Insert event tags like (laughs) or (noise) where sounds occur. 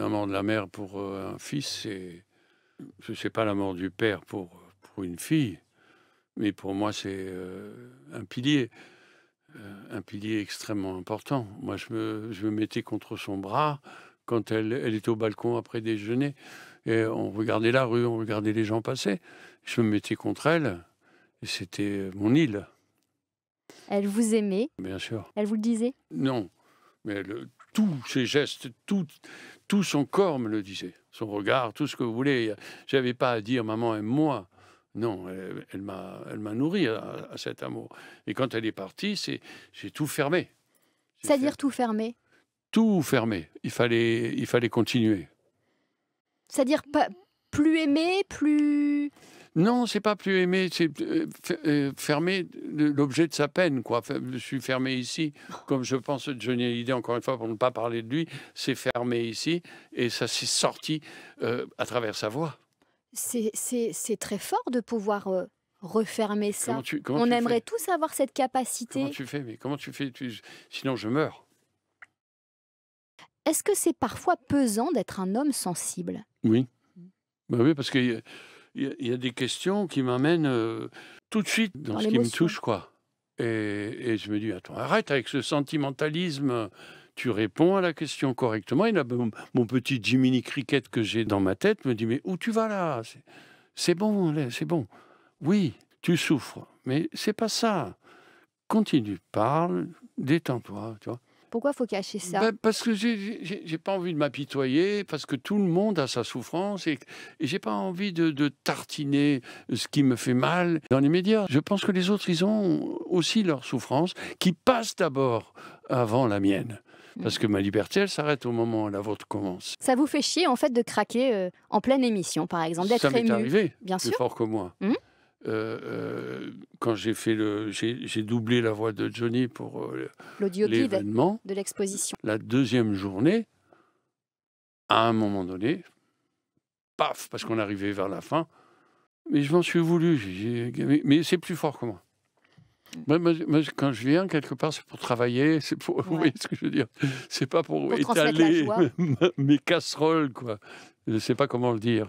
La mort de la mère pour euh, un fils, c'est c'est pas la mort du père pour, pour une fille, mais pour moi c'est euh, un pilier, euh, un pilier extrêmement important. Moi je me, je me mettais contre son bras quand elle, elle était au balcon après déjeuner, et on regardait la rue, on regardait les gens passer. Je me mettais contre elle, et c'était mon île. Elle vous aimait Bien sûr. Elle vous le disait Non, mais tous ses gestes, tout, tout son corps me le disait, son regard, tout ce que vous voulez. J'avais pas à dire maman aime-moi. Non, elle, elle m'a nourri à, cet amour. Et quand elle est partie, c'est j'ai tout fermé. C'est-à-dire tout fermé Tout fermé. Il fallait, il fallait continuer. C'est-à-dire plus aimé, plus non, c'est pas plus aimé, c'est euh, euh, fermer l'objet de sa peine, quoi. Je suis fermé ici, comme je pense Johnny Hallyday, encore une fois, pour ne pas parler de lui, c'est fermé ici, et ça s'est sorti euh, à travers sa voix. C'est très fort de pouvoir refermer ça. On aimerait tous avoir cette capacité. Comment tu fais Mais comment tu fais Sinon, je meurs. Est-ce que c'est parfois pesant d'être un homme sensible Oui. Bah oui, parce que il y, a des questions qui m'amènent euh, tout de suite dans, ce qui me touche, quoi. Et, je me dis, attends, arrête avec ce sentimentalisme. Tu réponds à la question correctement. Et là, mon, petit Jiminy Cricket que j'ai dans ma tête me dit, mais où tu vas là C'est bon, hein, c'est bon. Oui, tu souffres, mais c'est pas ça. Continue, parle, détends-toi, tu vois. Pourquoi faut cacher ça ben, Parce que j'ai pas envie de m'apitoyer, parce que tout le monde a sa souffrance et, j'ai pas envie de, tartiner ce qui me fait mal dans les médias. Je pense que les autres, ils ont aussi leur souffrance qui passe d'abord avant la mienne. Parce que ma liberté, elle s'arrête au moment où la vôtre commence. Ça vous fait chier, en fait, de craquer euh, en pleine émission, par exemple, d'être Ça m'est bien sûr. fort que moi. Hum euh, euh, quand j'ai fait le, j'ai doublé la voix de Johnny pour euh, l'événement de l'exposition. La deuxième journée, à un moment donné, paf, parce qu'on arrivait vers la fin, mais je m'en suis voulu. Mais, mais c'est plus fort que moi. quand je viens quelque part, c'est pour travailler, c'est (laughs) Vous voyez ce que je veux dire C'est pas pour, étaler (laughs) mes casseroles, quoi. Je sais pas comment le dire.